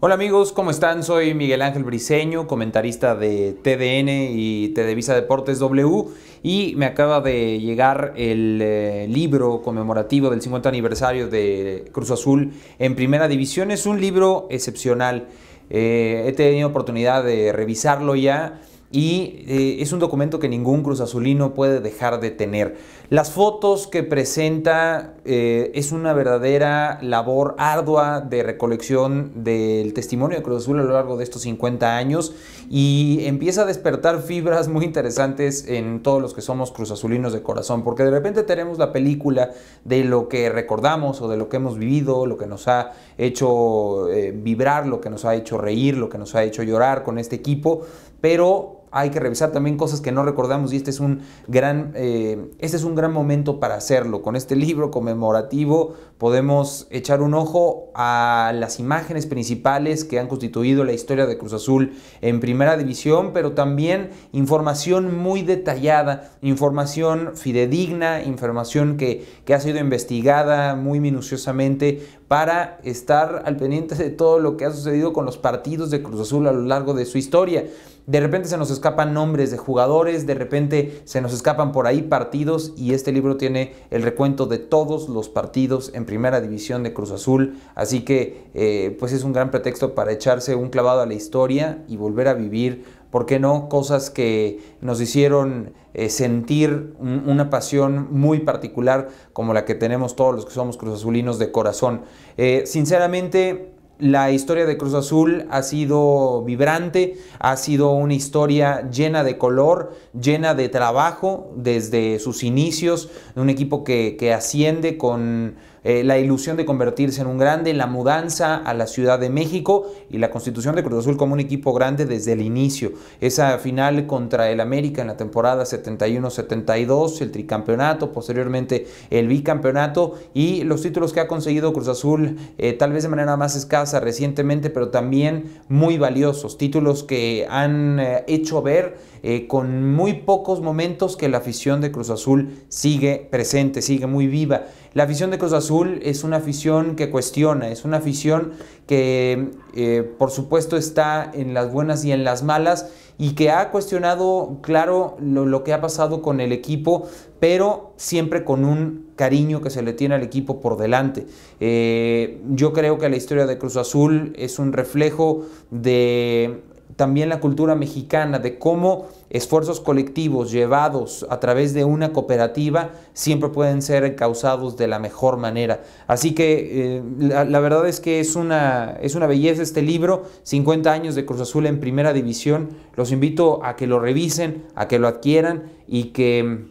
Hola amigos, ¿cómo están? Soy Miguel Ángel Briseño, comentarista de TDN y Televisa Deportes W y me acaba de llegar el eh, libro conmemorativo del 50 aniversario de Cruz Azul en Primera División. Es un libro excepcional. Eh, he tenido oportunidad de revisarlo ya y eh, es un documento que ningún Cruz Azulino puede dejar de tener. Las fotos que presenta eh, es una verdadera labor ardua de recolección del testimonio de Cruz Azul a lo largo de estos 50 años y empieza a despertar fibras muy interesantes en todos los que somos Cruz Azulinos de corazón, porque de repente tenemos la película de lo que recordamos o de lo que hemos vivido, lo que nos ha hecho eh, vibrar, lo que nos ha hecho reír, lo que nos ha hecho llorar con este equipo, pero hay que revisar también cosas que no recordamos y este es un gran, eh, este es un gran momento para hacerlo, con este libro conmemorativo podemos echar un ojo a las imágenes principales que han constituido la historia de Cruz Azul en primera división, pero también información muy detallada, información fidedigna, información que, que ha sido investigada muy minuciosamente para estar al pendiente de todo lo que ha sucedido con los partidos de Cruz Azul a lo largo de su historia. De repente se nos escapan nombres de jugadores, de repente se nos escapan por ahí partidos y este libro tiene el recuento de todos los partidos en primera división de Cruz Azul. Así que eh, pues es un gran pretexto para echarse un clavado a la historia y volver a vivir, ¿por qué no? Cosas que nos hicieron eh, sentir una pasión muy particular como la que tenemos todos los que somos Cruz Azulinos de corazón. Eh, sinceramente, la historia de Cruz Azul ha sido vibrante, ha sido una historia llena de color, llena de trabajo desde sus inicios, un equipo que asciende con eh, la ilusión de convertirse en un grande, la mudanza a la Ciudad de México y la constitución de Cruz Azul como un equipo grande desde el inicio. Esa final contra el América en la temporada 71-72, el tricampeonato, posteriormente el bicampeonato y los títulos que ha conseguido Cruz Azul, eh, tal vez de manera más escasa recientemente, pero también muy valiosos. Títulos que han eh, hecho ver con muy pocos momentos que la afición de Cruz Azul sigue presente, sigue muy viva. La afición de Cruz Azul es una afición que cuestiona, es una afición que eh, por supuesto está en las buenas y en las malas y que ha cuestionado, claro, lo, que ha pasado con el equipo, pero siempre con un cariño que se le tiene al equipo por delante. Eh, yo creo que la historia de Cruz Azul es un reflejo de también la cultura mexicana de cómo esfuerzos colectivos llevados a través de una cooperativa siempre pueden ser causados de la mejor manera. Así que eh, la, verdad es que es una, es una belleza este libro, 50 años de Cruz Azul en primera división. Los invito a que lo revisen, a que lo adquieran y que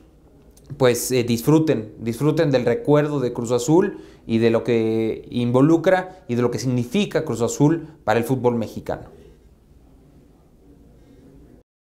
pues eh, disfruten, disfruten del recuerdo de Cruz Azul y de lo que involucra y de lo que significa Cruz Azul para el fútbol mexicano.